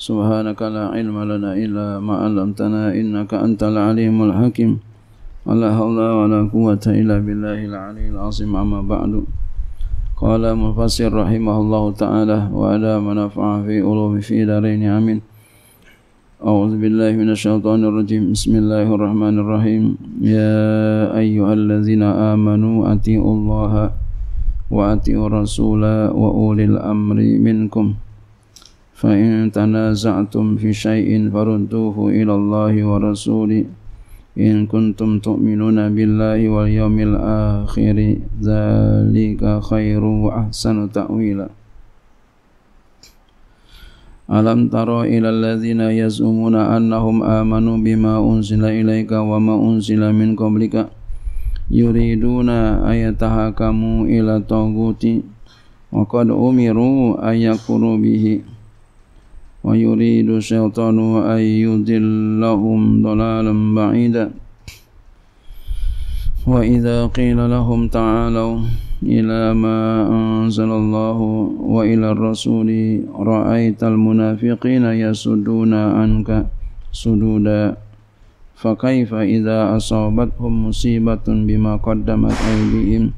سبحانك لا علم لنا إلا ما علمتنا إنك أنت العليم الحكيم ولا حول ولا قوة إلا بالله العلي العظيم أما بعد قال مفسر رحمه الله تعالى وعلى من نفع في علوم في دارين آمين أعوذ بالله من الشيطان الرجيم بسم الله الرحمن الرحيم يا أيها الذين آمنوا أطيعوا الله وأطيعوا الرسول وأولي الأمر منكم فإن تنازعتم في شيء فردوه إلى الله ورسوله إن كنتم تؤمنون بالله واليوم الآخر ذلك خير وأحسن تأويلا ألم تر إلى الذين يزعمون أنهم آمنوا بما أنزل إليك وما أنزل من قبلك يريدون أن يتحاكموا إلى الطاغوت وقد أمروا أن يكفروا به ويريد الشيطان أن يضلهم ضلالا بعيدا وإذا قيل لهم تعالوا إلى ما أنزل الله وإلى الرسول رأيت المنافقين يسدون عنك سدودا فكيف إذا أصابتهم مصيبة بما قدمت أيديهم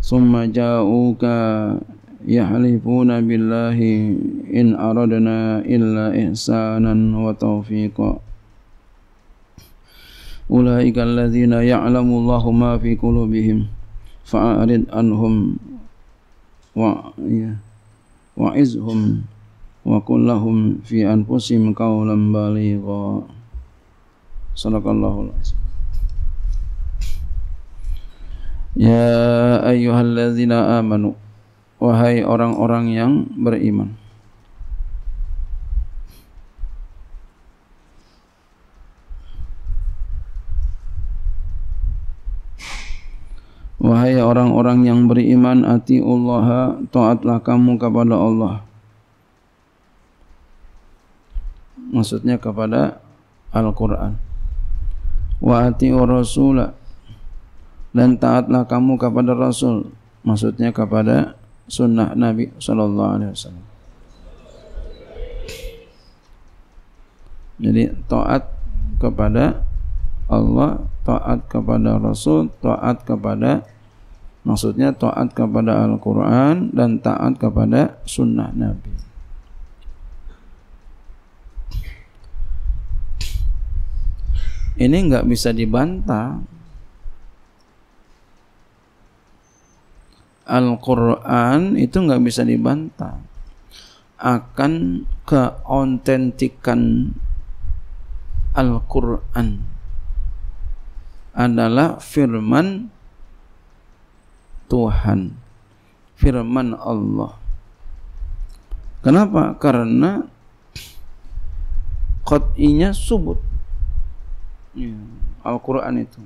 ثم جاءوك يحلفون بالله إن أردنا إلا إحسانا وتوفيقا أولئك الذين يعلم الله ما في قلوبهم فأعرض عنهم وعزهم وقل لهم في أنفسهم قولا بليغا صدق الله العظيم يا أيها الذين آمنوا wahai orang-orang yang beriman. Wahai orang-orang yang beriman, ati Allah, taatlah kamu kepada Allah. Maksudnya kepada Al-Quran. Wa ati'ur rasulah. Dan taatlah kamu kepada Rasul. Maksudnya kepada sunnah Nabi Sallallahu Alaihi Wasallam. Jadi taat kepada Allah, taat kepada Rasul, taat kepada maksudnya taat kepada Al-Quran dan taat kepada sunnah Nabi. Ini nggak bisa dibantah Al-Quran itu nggak bisa dibantah akan keontentikan Al-Quran adalah firman Tuhan firman Allah kenapa? karena qat'inya subut ya, Al-Quran itu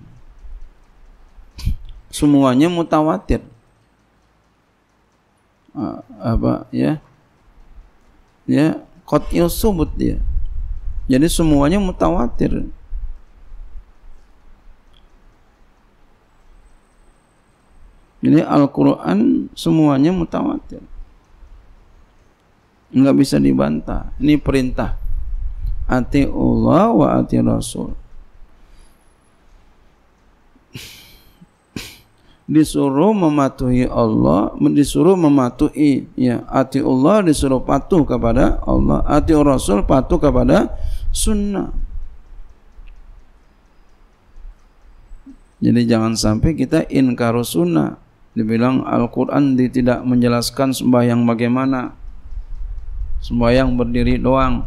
semuanya mutawatir Eh, apa ya ya kotil subut dia jadi semuanya mutawatir jadi Al-Quran semuanya mutawatir nggak bisa dibantah ini perintah ati Allah wa ati Rasul disuruh mematuhi Allah, disuruh mematuhi ya, ati Allah disuruh patuh kepada Allah, ati Rasul patuh kepada sunnah. Jadi jangan sampai kita inkar sunnah. Dibilang Al-Quran tidak menjelaskan sembahyang bagaimana. Sembahyang berdiri doang.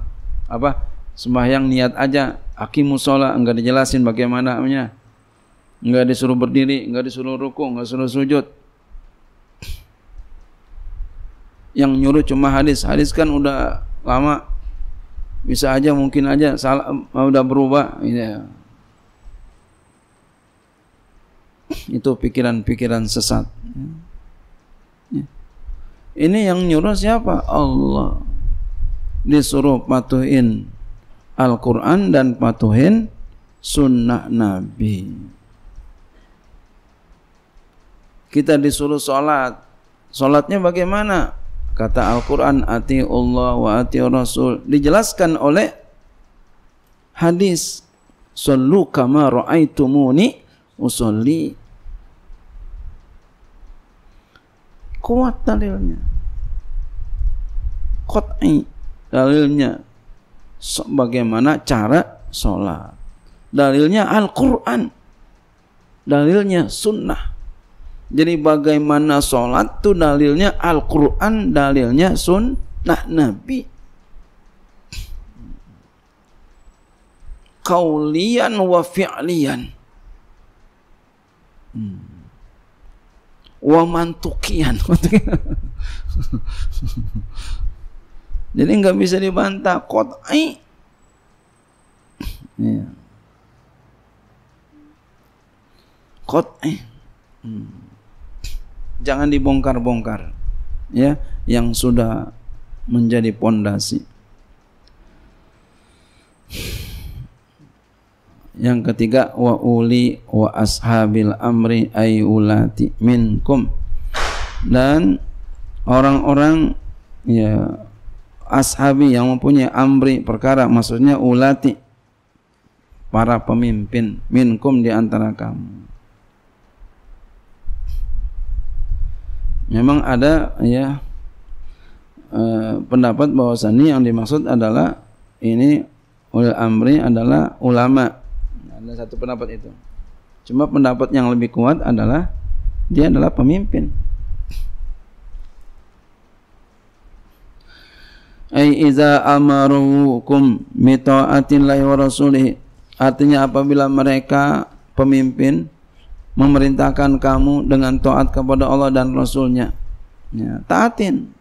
Apa? Sembahyang niat aja. Aki musola enggak dijelasin bagaimana. Enggak. Enggak disuruh berdiri, enggak disuruh ruku, enggak disuruh sujud. Yang nyuruh cuma hadis. Hadis kan udah lama. Bisa aja mungkin aja salah udah berubah ya. Itu pikiran-pikiran sesat. Iya. Ini yang nyuruh siapa? Allah. Disuruh patuhin Al-Quran dan patuhin sunnah Nabi kita disuruh sholat. Sholatnya bagaimana? Kata Al-Quran, ati Allah wa ati Rasul. Dijelaskan oleh hadis. Sallu kama ra'aitumuni usalli Kuat dalilnya. Kot'i dalilnya. So, bagaimana cara sholat. Dalilnya Al-Quran. Dalilnya sunnah. Jadi bagaimana sholat tuh dalilnya Al-Quran, dalilnya sunnah Nabi. Kaulian wa fi'lian. Hmm. Wa mantukian. Jadi nggak bisa dibantah. Kot'i. Ya. Kot'i. Hmm jangan dibongkar-bongkar ya yang sudah menjadi pondasi yang ketiga wa uli wa ashabil amri ay ulati minkum dan orang-orang ya ashabi yang mempunyai amri perkara maksudnya ulati para pemimpin minkum di antara kamu memang ada ya eh, pendapat bahwasannya yang dimaksud adalah ini ulil amri adalah ulama. Ada satu pendapat itu. Cuma pendapat yang lebih kuat adalah dia adalah pemimpin. Ai iza amarukum mito'atin lahi wa rasulih. Artinya apabila mereka pemimpin memerintahkan kamu dengan taat kepada Allah dan Rasulnya. Ya, taatin.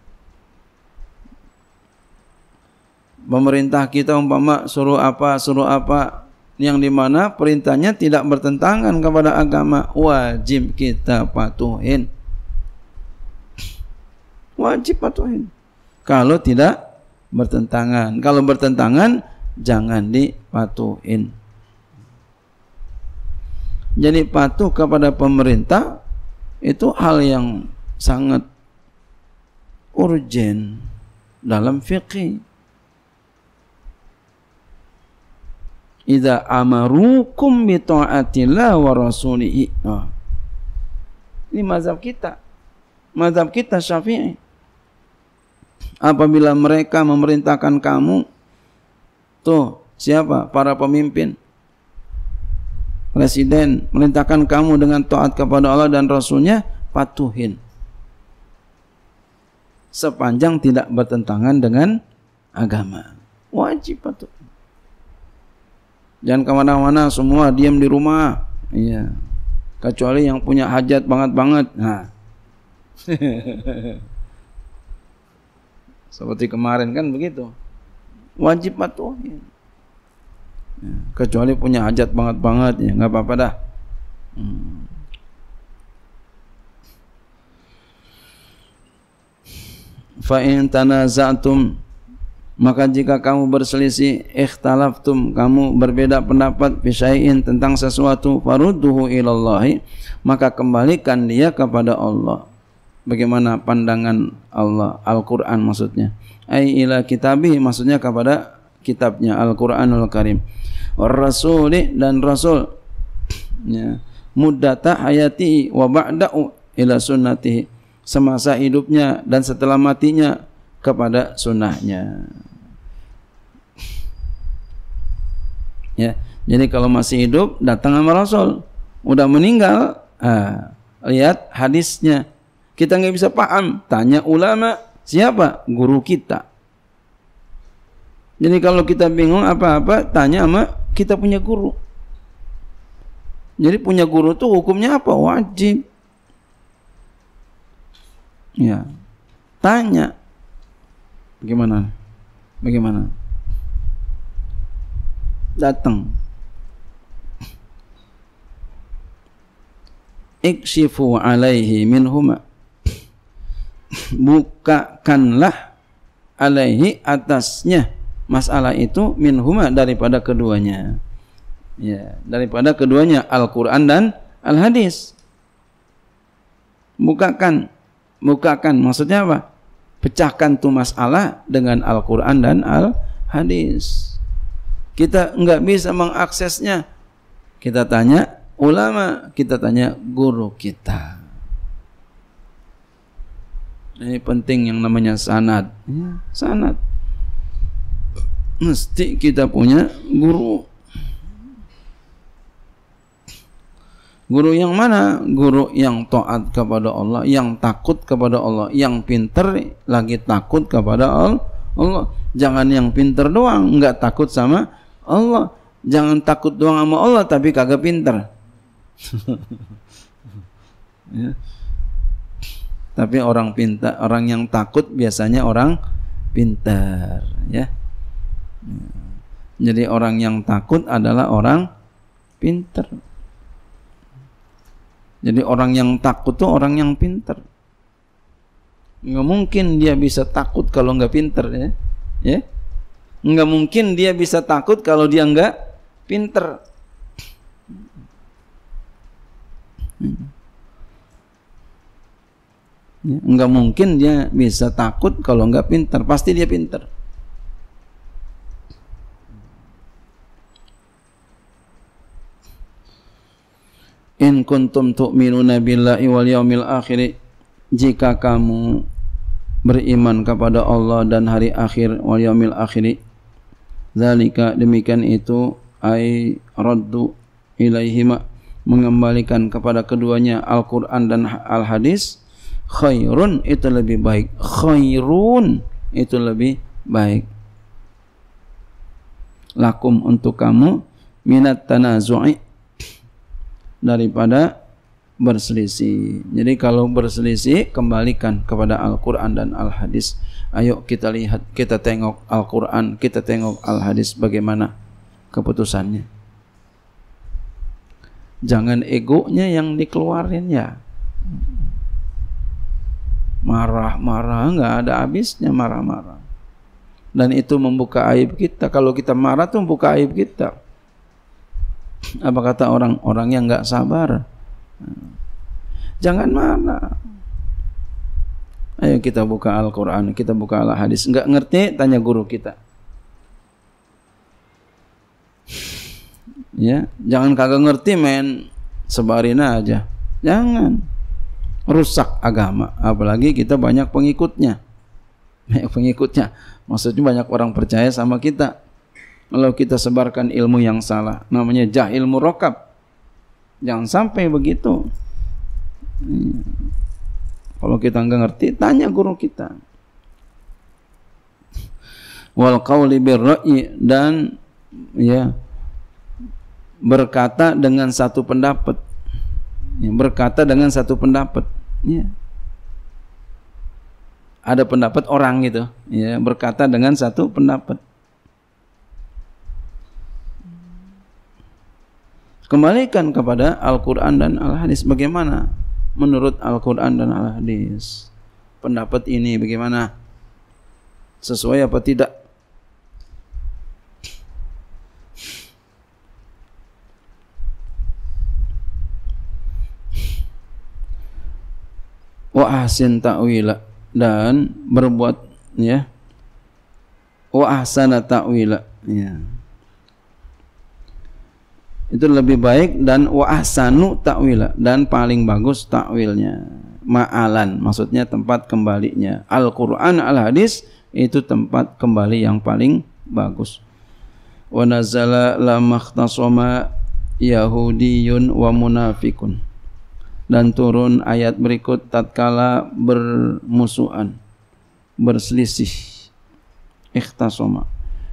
Pemerintah kita umpama suruh apa, suruh apa, yang dimana perintahnya tidak bertentangan kepada agama, wajib kita patuhin. Wajib patuhin. Kalau tidak bertentangan. Kalau bertentangan, jangan dipatuhin jadi patuh kepada pemerintah itu hal yang sangat urgen dalam fikih. Idza amarukum bi taatillah wa rasulih. Oh. Ah. Ini mazhab kita. Mazhab kita Syafi'i. Apabila mereka memerintahkan kamu tuh siapa para pemimpin presiden merintahkan kamu dengan taat kepada Allah dan Rasulnya patuhin sepanjang tidak bertentangan dengan agama wajib patuh jangan kemana-mana semua diam di rumah iya kecuali yang punya hajat banget-banget nah seperti kemarin kan begitu wajib patuhin kecuali punya hajat banget-banget ya nggak apa-apa dah hmm. fa in tanaza'tum maka jika kamu berselisih ikhtalaftum kamu berbeda pendapat pisahin tentang sesuatu farudduhu ilallahi maka kembalikan dia kepada Allah bagaimana pandangan Allah Al-Qur'an maksudnya ai ila kitabih maksudnya kepada kitabnya Al-Quranul Karim Rasul dan Rasul ya. Mudata hayati wa ba'da'u ila sunnatihi Semasa hidupnya dan setelah matinya kepada sunnahnya ya. Jadi kalau masih hidup datang sama Rasul Udah meninggal ah, Lihat hadisnya Kita nggak bisa paham Tanya ulama Siapa? Guru kita Jadi kalau kita bingung apa-apa, tanya sama kita punya guru. Jadi punya guru tuh hukumnya apa? Wajib. Ya. Tanya. Bagaimana? Bagaimana? Datang. Ikshifu alaihi minhuma. Bukakanlah alaihi atasnya masalah itu minhuma daripada keduanya ya daripada keduanya Al-Qur'an dan Al-Hadis bukakan bukakan maksudnya apa pecahkan tuh masalah dengan Al-Qur'an dan Al-Hadis kita enggak bisa mengaksesnya kita tanya ulama kita tanya guru kita ini penting yang namanya sanad ya, sanad mesti kita punya guru. Guru yang mana? Guru yang taat kepada Allah, yang takut kepada Allah, yang pinter lagi takut kepada Allah. Jangan yang pinter doang, nggak takut sama Allah. Jangan takut doang sama Allah tapi kagak pinter. Ya. Tapi orang pinter orang yang takut biasanya orang pinter ya. Jadi orang yang takut adalah orang pinter. Jadi orang yang takut tuh orang yang pinter. Nggak mungkin dia bisa takut kalau nggak pinter ya. ya? Nggak mungkin dia bisa takut kalau dia nggak pinter. Ya, nggak mungkin dia bisa takut kalau nggak pinter. Pasti dia pinter. In kuntum tu'minuna billahi wal yaumil akhiri jika kamu beriman kepada Allah dan hari akhir wal yaumil akhiri zalika demikian itu ai raddu ilaihi mengembalikan kepada keduanya Al-Qur'an dan Al-Hadis khairun itu lebih baik khairun itu lebih baik lakum untuk kamu minat tanazu'i daripada berselisih. Jadi kalau berselisih kembalikan kepada Al-Qur'an dan Al-Hadis. Ayo kita lihat, kita tengok Al-Qur'an, kita tengok Al-Hadis bagaimana keputusannya. Jangan egonya yang dikeluarin ya. Marah-marah enggak ada habisnya marah-marah. Dan itu membuka aib kita. Kalau kita marah tuh membuka aib kita. Apa kata orang-orang yang nggak sabar? Jangan mana Ayo kita buka Al-Quran, kita buka Al-Hadis. Nggak ngerti, tanya guru kita. Ya, jangan kagak ngerti main sebarin aja. Jangan rusak agama, apalagi kita banyak pengikutnya. Banyak pengikutnya, maksudnya banyak orang percaya sama kita. Kalau kita sebarkan ilmu yang salah, namanya jahil murokab. Jangan sampai begitu. Kalau kita nggak ngerti, tanya guru kita. Wal qawli birra'i dan ya berkata dengan satu pendapat. Ya, berkata dengan satu pendapat. Ya. Ada pendapat orang gitu, ya berkata dengan satu pendapat. Kembalikan kepada Al-Quran dan Al-Hadis. Bagaimana menurut Al-Quran dan Al-Hadis? Pendapat ini bagaimana? Sesuai apa tidak? Wa ahsin ta'wila dan berbuat ya wa ahsana ta'wila ya itu lebih baik dan wahsanu dan paling bagus takwilnya ma'alan maksudnya tempat kembalinya Al-Qur'an al-hadis itu tempat kembali yang paling bagus wa nazala lamakhtasama yahudiyun wa munafikun dan turun ayat berikut tatkala bermusuhan berselisih ikhtasoma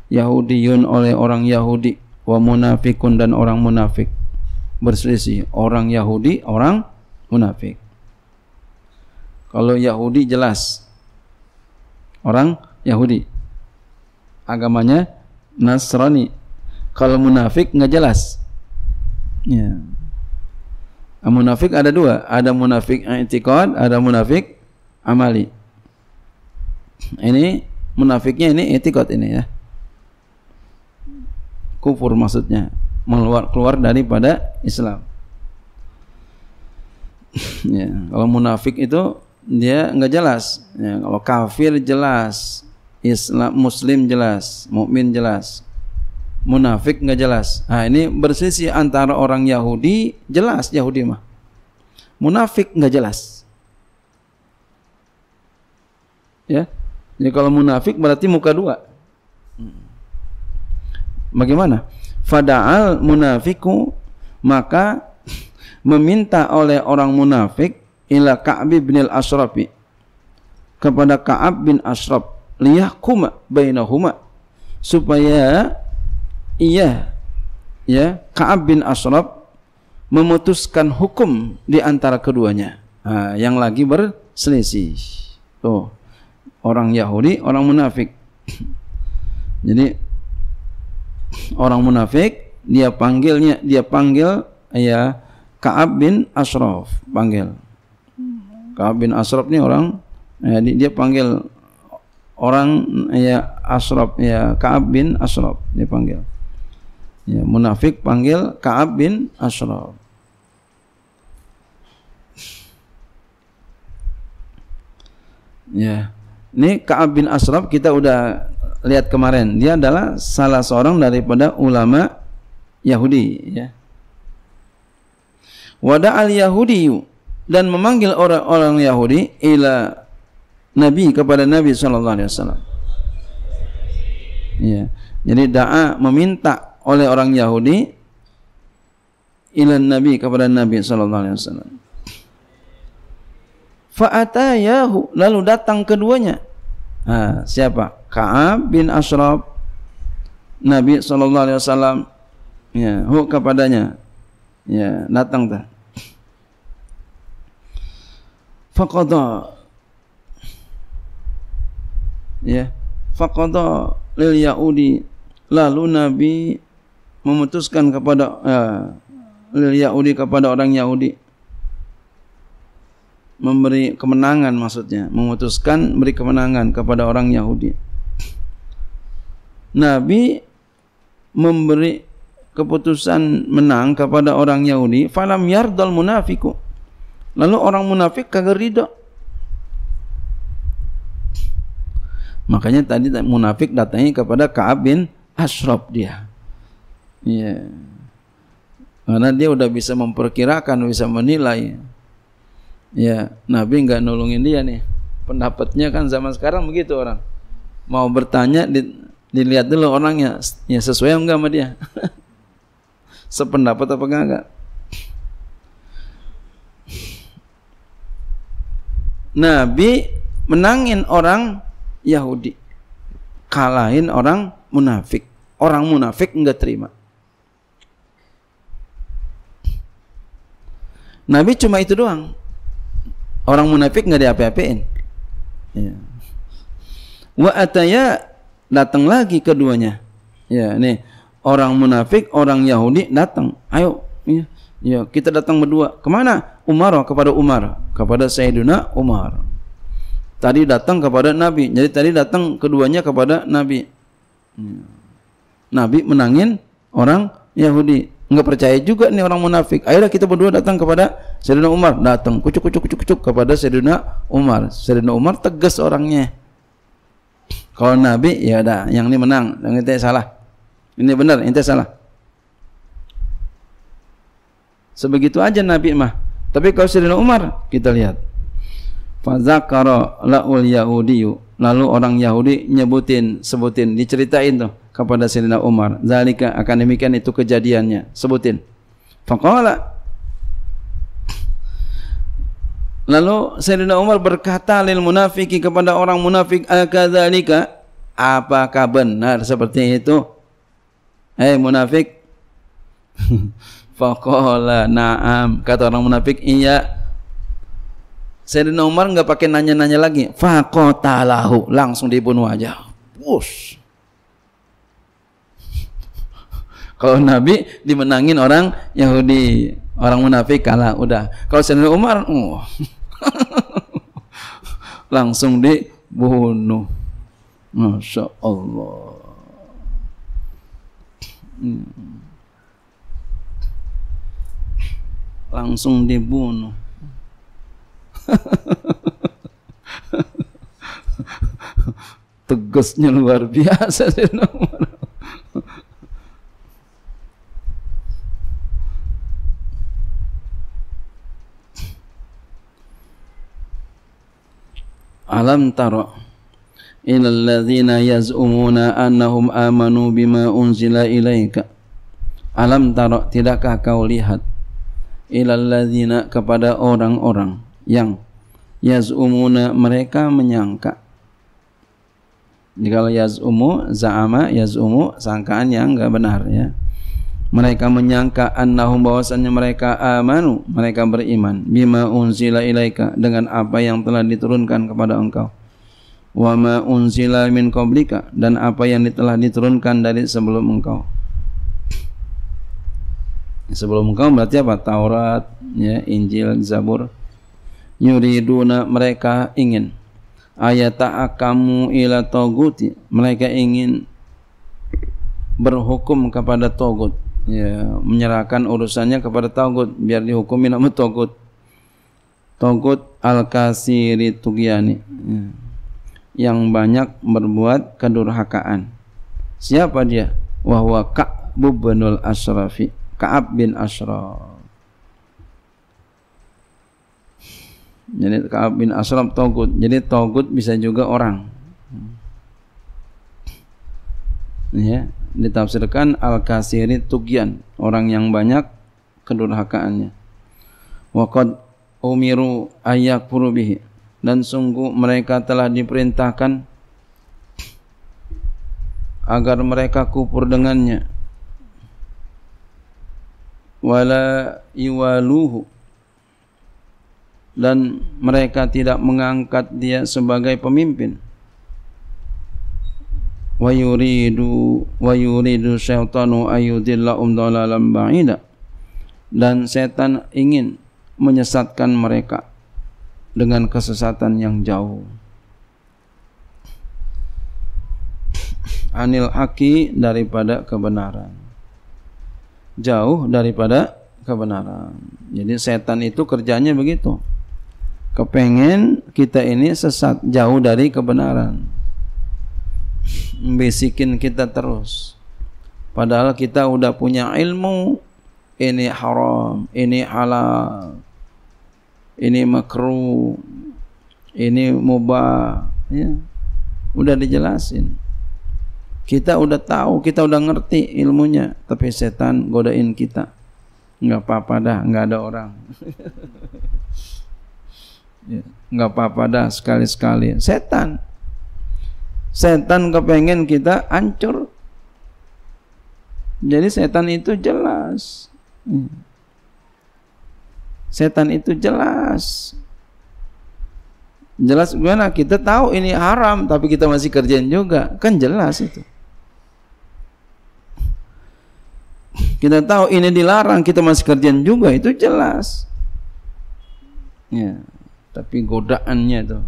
Yahudiyun oleh orang Yahudi wa munafikun dan orang munafik berselisih orang Yahudi orang munafik kalau Yahudi jelas orang Yahudi agamanya Nasrani kalau munafik nggak jelas ya munafik ada dua ada munafik etikot, ada munafik amali ini munafiknya ini etikot ini ya kufur maksudnya keluar keluar daripada Islam ya kalau munafik itu dia nggak jelas ya, kalau kafir jelas Islam Muslim jelas mukmin jelas munafik nggak jelas nah ini bersisi antara orang Yahudi jelas Yahudi mah munafik nggak jelas ya jadi kalau munafik berarti muka dua Bagaimana? Fada'al munafiku maka meminta oleh orang munafik ila Ka'ab bin al-Asrafi kepada Ka'ab bin Asraf liyahkuma bainahuma supaya iya ya Ka'ab bin Asraf memutuskan hukum di antara keduanya nah, yang lagi berselisih tuh orang Yahudi orang munafik jadi orang munafik dia panggilnya dia panggil ya Kaab bin Ashraf panggil Kaab bin Ashraf ini orang ya, dia panggil orang ya Ashraf ya Kaab bin Ashraf dia panggil ya munafik panggil Kaab bin Ashraf ya ini Kaab bin Ashraf kita udah lihat kemarin dia adalah salah seorang daripada ulama Yahudi ya wada al Yahudi dan memanggil orang-orang Yahudi ila Nabi kepada Nabi sallallahu alaihi wasallam ya jadi doa meminta oleh orang Yahudi ila Nabi kepada Nabi sallallahu alaihi wasallam fa'ata yahu lalu datang keduanya Ha, siapa? Ka'ab bin Ashraf Nabi sallallahu alaihi wasallam ya, hu kepadanya. Ya, datang dah. Faqada Ya, faqada lil Yahudi. Lalu Nabi memutuskan kepada ya, lil Yahudi kepada orang Yahudi. memberi kemenangan maksudnya, memutuskan memberi kemenangan kepada orang Yahudi. Nabi memberi keputusan menang kepada orang Yahudi, falam yardal munafiku. Lalu orang munafik kagak ridho. Makanya tadi munafik datangnya kepada Ka'ab bin Ashraf dia. ya. Karena dia udah bisa memperkirakan, bisa menilai. Ya, Nabi nggak nolongin dia nih. Pendapatnya kan zaman sekarang begitu orang. Mau bertanya di, dilihat dulu orangnya, ya sesuai enggak sama dia. Sependapat apa enggak? Nabi menangin orang Yahudi. Kalahin orang munafik. Orang munafik enggak terima. Nabi cuma itu doang Orang munafik nggak diapa-apain. Ya. Wa ataya datang lagi keduanya. Ya, nih orang munafik, orang Yahudi datang. Ayo, ya, ya kita datang berdua. Kemana? Umar kepada Umar, kepada Sayyiduna Umar. Tadi datang kepada Nabi. Jadi tadi datang keduanya kepada Nabi. Ya. Nabi menangin orang Yahudi nggak percaya juga nih orang munafik. Akhirnya kita berdua datang kepada Sayyidina Umar, datang kucuk kucuk kucuk kucuk kepada Sayyidina Umar. Sayyidina Umar tegas orangnya. Kalau Nabi ya ada, yang ini menang, yang ini salah. Ini benar, ini salah. Sebegitu aja Nabi mah. Tapi kalau Sayyidina Umar kita lihat. Fazakara laul Yahudiyu. Lalu orang Yahudi nyebutin, sebutin, diceritain tuh kepada Sayyidina Umar. Zalika akan demikian itu kejadiannya. Sebutin. Faqala Lalu Sayyidina Umar berkata lil munafiki kepada orang munafik akadzalika apakah benar seperti itu? Hei munafik. Faqala na'am kata orang munafik iya Sayyidina Umar enggak pakai nanya-nanya lagi. Faqatalahu langsung dibunuh aja. Wush. Kalau Nabi dimenangin orang Yahudi, orang munafik kalah udah. Kalau Sayyidina Umar, uh, langsung dibunuh. Masya Allah. Hmm. Langsung dibunuh. Tegasnya luar biasa Sayyidina Umar. alam tara ila alladhina yaz'umuna annahum amanu bima unzila ilaika alam tara tidakkah kau lihat ila alladhina kepada orang-orang yang yaz'umuna mereka menyangka jika yaz'umu za'ama yaz'umu sangkaan yang enggak benar ya mereka menyangka annahum bahwasannya mereka amanu mereka beriman bima unzila ilaika dengan apa yang telah diturunkan kepada engkau wa ma unzila min qablika dan apa yang telah diturunkan dari sebelum engkau sebelum engkau berarti apa Taurat ya Injil Zabur yuriduna mereka ingin akamu ila toguti mereka ingin berhukum kepada togut ya, menyerahkan urusannya kepada togut biar dihukumi nama togut togut Al-Kasiri Tugiani ya. yang banyak berbuat kedurhakaan siapa dia? wahwa Ka'bu bin Asrafi Ka'ab bin Asraf jadi Ka'ab bin Asraf Togut jadi Togut bisa juga orang ya ditafsirkan al-kasiri tugyan, orang yang banyak kedurhakaannya. Wa umiru ayyakfuru bihi dan sungguh mereka telah diperintahkan agar mereka kufur dengannya. Wala iwaluhu dan mereka tidak mengangkat dia sebagai pemimpin wa yuridu wa yuridu syaitanu ayudilla um ba'ida dan setan ingin menyesatkan mereka dengan kesesatan yang jauh anil haki daripada kebenaran jauh daripada kebenaran jadi setan itu kerjanya begitu kepengen kita ini sesat jauh dari kebenaran membisikin kita terus. Padahal kita udah punya ilmu ini haram, ini halal, ini makruh, ini mubah, ya. Udah dijelasin. Kita udah tahu, kita udah ngerti ilmunya, tapi setan godain kita. nggak apa-apa dah, nggak ada orang. Ya, nggak apa-apa dah sekali-sekali. Setan setan kepengen kita hancur jadi setan itu jelas hmm. setan itu jelas jelas gimana kita tahu ini haram tapi kita masih kerjain juga kan jelas itu kita tahu ini dilarang kita masih kerjain juga itu jelas ya tapi godaannya itu.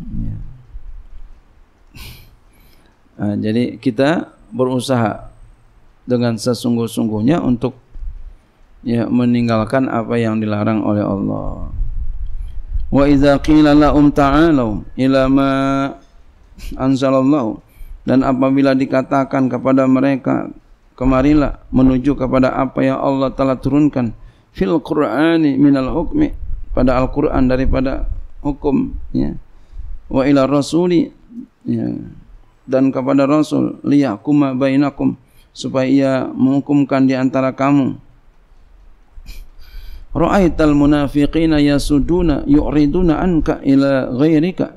Ya. Nah, jadi kita berusaha dengan sesungguh-sungguhnya untuk ya meninggalkan apa yang dilarang oleh Allah. Wa idza qila lahum ta'alu ila ma anzalallahu dan apabila dikatakan kepada mereka kemarilah menuju kepada apa yang Allah telah turunkan fil qur'ani minal hukmi pada Al-Qur'an daripada hukum ya wa ila rasuli ya, dan kepada rasul liyakum bainakum supaya ia menghukumkan di antara kamu ra'aital munafiqina yasuduna yu'riduna anka ila ghairika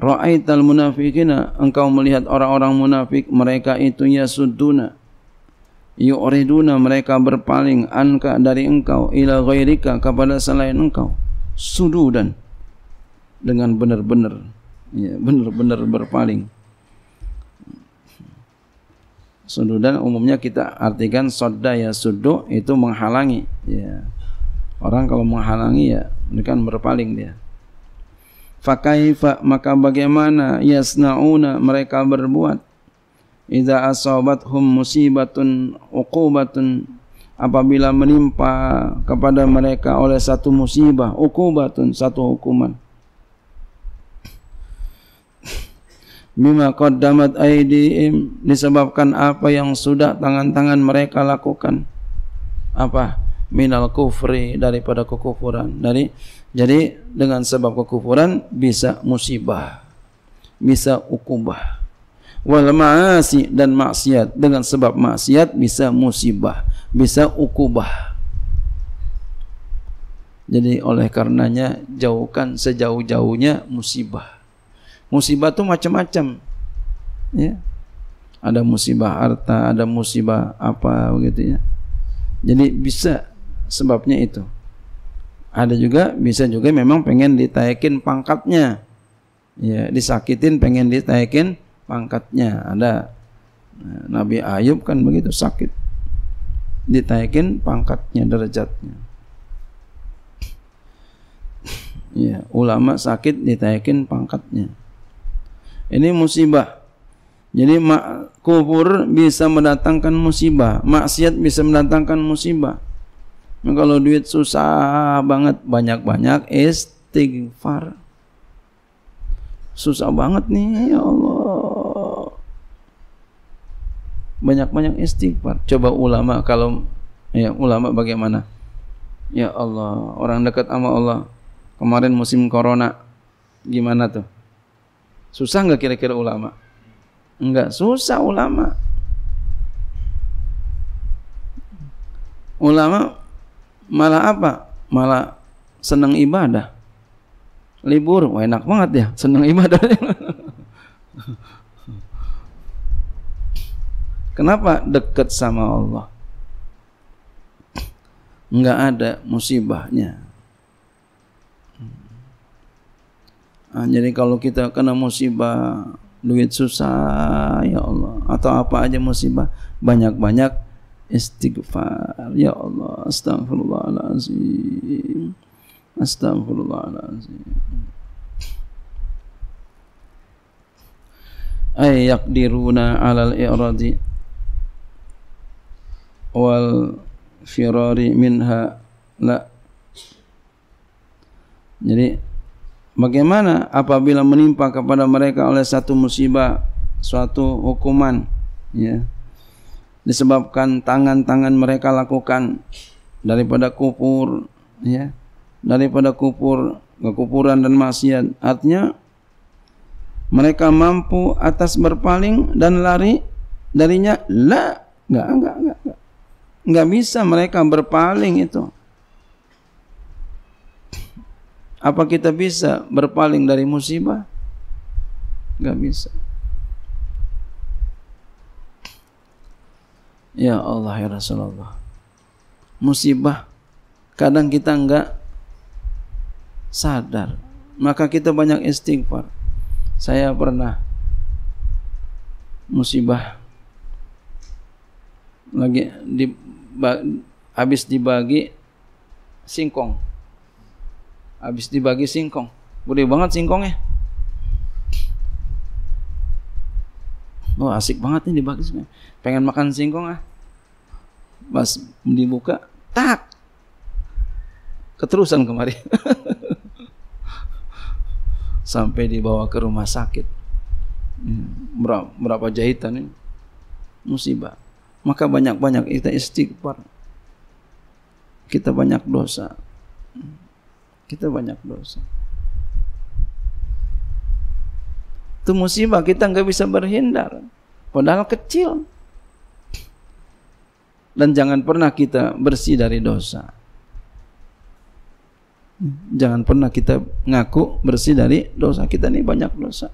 ra'aital munafiqina engkau melihat orang-orang munafik mereka itu yasuduna yu'riduna mereka berpaling anka dari engkau ila ghairika kepada selain engkau sudu dan dengan benar-benar ya, benar-benar berpaling. dan umumnya kita artikan sodda ya sudu itu menghalangi ya. Orang kalau menghalangi ya ini kan berpaling dia. Fakaifa maka bagaimana yasnauna mereka berbuat Idza hum musibatun uqubatun apabila menimpa kepada mereka oleh satu musibah uqubatun satu hukuman mima qaddamat aydihim disebabkan apa yang sudah tangan-tangan mereka lakukan apa minal kufri daripada kekufuran dari jadi dengan sebab kekufuran bisa musibah bisa ukubah wal maasi dan maksiat dengan sebab maksiat bisa musibah bisa ukubah jadi oleh karenanya jauhkan sejauh-jauhnya musibah Musibah itu macam-macam. Ya. Ada musibah harta, ada musibah apa begitu ya. Jadi bisa sebabnya itu. Ada juga bisa juga memang pengen ditaikin pangkatnya. Ya, disakitin pengen ditaikin pangkatnya. Ada nah, Nabi Ayub kan begitu sakit. Ditaikin pangkatnya, derajatnya. ya, ulama sakit ditaikin pangkatnya ini musibah. Jadi mak kufur bisa mendatangkan musibah, maksiat bisa mendatangkan musibah. Nah, kalau duit susah banget, banyak-banyak istighfar. Susah banget nih, ya Allah. Banyak-banyak istighfar. Coba ulama kalau ya ulama bagaimana? Ya Allah, orang dekat sama Allah. Kemarin musim corona gimana tuh? Susah nggak kira-kira ulama? Enggak susah ulama. Ulama malah apa? Malah senang ibadah. Libur, wah enak banget ya, senang ibadah. Kenapa dekat sama Allah? Enggak ada musibahnya. Nah, jadi kalau kita kena musibah, duit susah, ya Allah, atau apa aja musibah, banyak-banyak istighfar. Ya Allah, astagfirullahaladzim, astagfirullahaladzim. Ay yakdiruna 'alal i'radi wal firari minha la jadi Bagaimana apabila menimpa kepada mereka oleh satu musibah, suatu hukuman, ya, disebabkan tangan-tangan mereka lakukan daripada kupur, ya, daripada kupur, kekupuran dan maksiat. Artinya mereka mampu atas berpaling dan lari darinya la enggak enggak enggak enggak, bisa mereka berpaling itu apa kita bisa berpaling dari musibah? Gak bisa. Ya Allah ya Rasulullah. Musibah kadang kita enggak sadar. Maka kita banyak istighfar. Saya pernah musibah lagi di habis dibagi singkong habis dibagi singkong gede banget singkongnya wah oh, asik banget nih dibagi singkong pengen makan singkong ah Mas dibuka tak keterusan kemarin sampai dibawa ke rumah sakit hmm, berapa, berapa jahitan ini musibah maka banyak-banyak kita istighfar kita banyak dosa kita banyak dosa. Itu musibah kita nggak bisa berhindar. Padahal kecil. Dan jangan pernah kita bersih dari dosa. Jangan pernah kita ngaku bersih dari dosa. Kita ini banyak dosa.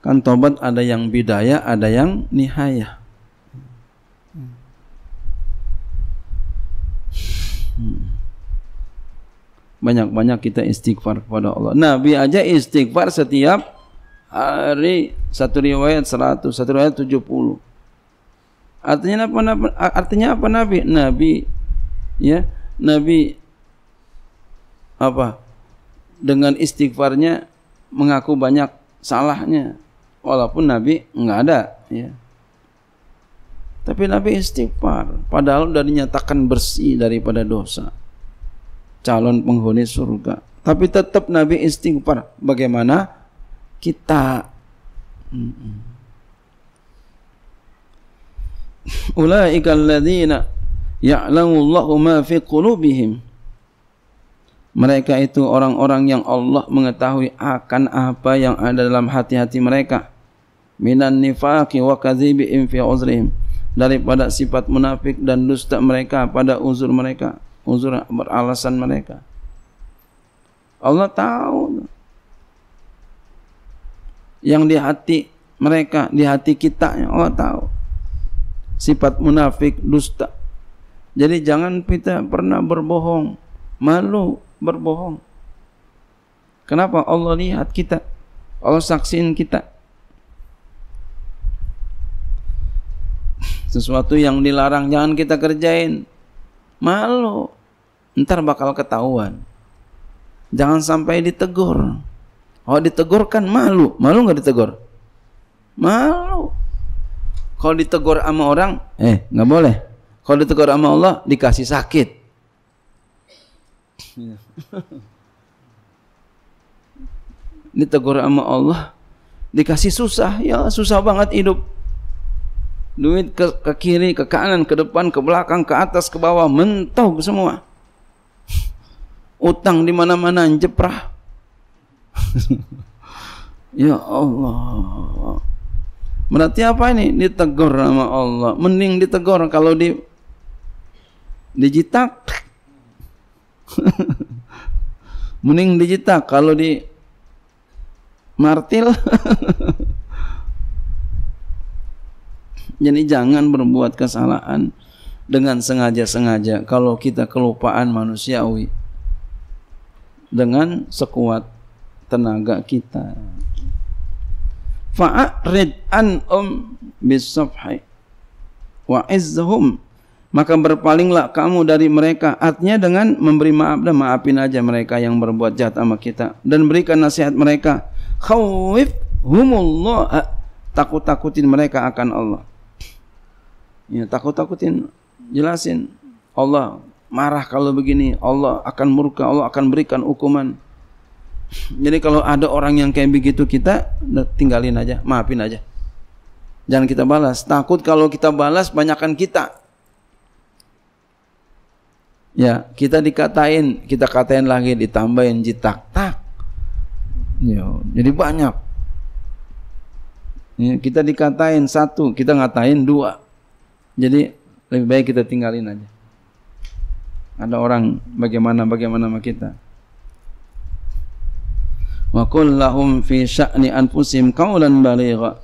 Kan tobat ada yang bidaya, ada yang nihayah. banyak-banyak kita istighfar kepada Allah. Nabi aja istighfar setiap hari satu riwayat seratus satu riwayat 70. Artinya apa artinya apa Nabi? Nabi ya, Nabi apa? Dengan istighfarnya mengaku banyak salahnya walaupun Nabi enggak ada ya. Tapi Nabi istighfar padahal sudah dinyatakan bersih daripada dosa. calon penghuni surga. Tapi tetap Nabi istighfar. Bagaimana kita Ulaika alladzina ya'lamu Allahu ma fi qulubihim. Mereka itu orang-orang yang Allah mengetahui akan apa yang ada dalam hati-hati mereka. Minan nifaqi wa kadzibi fi uzrihim. Daripada sifat munafik dan dusta mereka pada uzur mereka. uzur beralasan mereka. Allah tahu yang di hati mereka, di hati kita yang Allah tahu. Sifat munafik, dusta. Jadi jangan kita pernah berbohong, malu berbohong. Kenapa Allah lihat kita? Allah saksiin kita. Sesuatu yang dilarang jangan kita kerjain. Malu ntar bakal ketahuan. Jangan sampai ditegur. Kalau ditegur kan malu. Malu nggak ditegur? Malu. Kalau ditegur sama orang, eh nggak boleh. Kalau ditegur sama Allah dikasih sakit. ditegur sama Allah dikasih susah ya susah banget hidup duit ke, ke kiri ke kanan ke depan ke belakang ke atas ke bawah mentok semua utang di mana-mana jeprah. ya Allah. Berarti apa ini? Ditegur sama Allah. Mending ditegur kalau di dijitak. Mending dijitak kalau di martil. Jadi jangan berbuat kesalahan dengan sengaja-sengaja kalau kita kelupaan manusiawi dengan sekuat tenaga kita. an um bisafhi wa izhum maka berpalinglah kamu dari mereka artinya dengan memberi maaf dan maafin aja mereka yang berbuat jahat sama kita dan berikan nasihat mereka khawif humullah takut-takutin mereka akan Allah ya takut-takutin jelasin Allah marah kalau begini, Allah akan murka, Allah akan berikan hukuman. Jadi kalau ada orang yang kayak begitu kita tinggalin aja, maafin aja. Jangan kita balas. Takut kalau kita balas banyakkan kita. Ya, kita dikatain, kita katain lagi ditambahin jitak tak. Ya, jadi banyak. Ya, kita dikatain satu, kita ngatain dua. Jadi lebih baik kita tinggalin aja ada orang bagaimana bagaimana sama kita wa qul lahum fi sya'ni anfusim qawlan baligha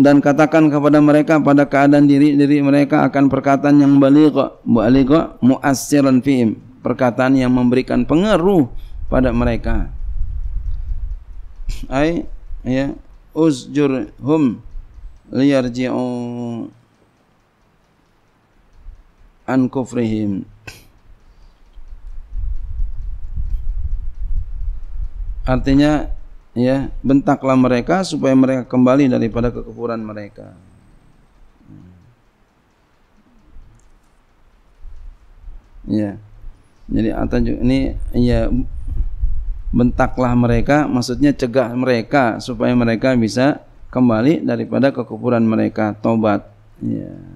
dan katakan kepada mereka pada keadaan diri diri mereka akan perkataan yang baligha baligha muassiran fihim perkataan yang memberikan pengaruh pada mereka ai ya uzjurhum liyarji'u an kufrihim artinya ya bentaklah mereka supaya mereka kembali daripada kekufuran mereka ya jadi ini ya bentaklah mereka maksudnya cegah mereka supaya mereka bisa kembali daripada kekufuran mereka tobat ya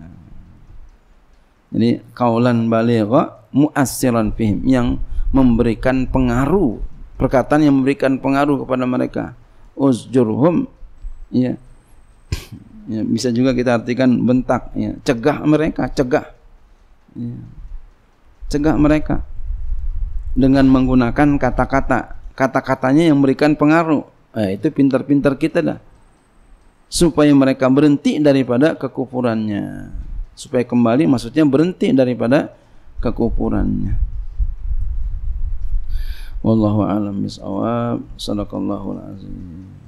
jadi kaulan baligha muassiran fihim yang memberikan pengaruh, perkataan yang memberikan pengaruh kepada mereka. Uzjurhum ya. ya bisa juga kita artikan bentak ya. Cegah mereka, cegah. Ya. Cegah mereka dengan menggunakan kata-kata, kata-katanya yang memberikan pengaruh. Eh, itu pintar-pintar kita dah. Supaya mereka berhenti daripada kekufurannya supaya kembali maksudnya berhenti daripada kekufurannya. Wallahu a'lam bishawab. Sadaqallahul azim.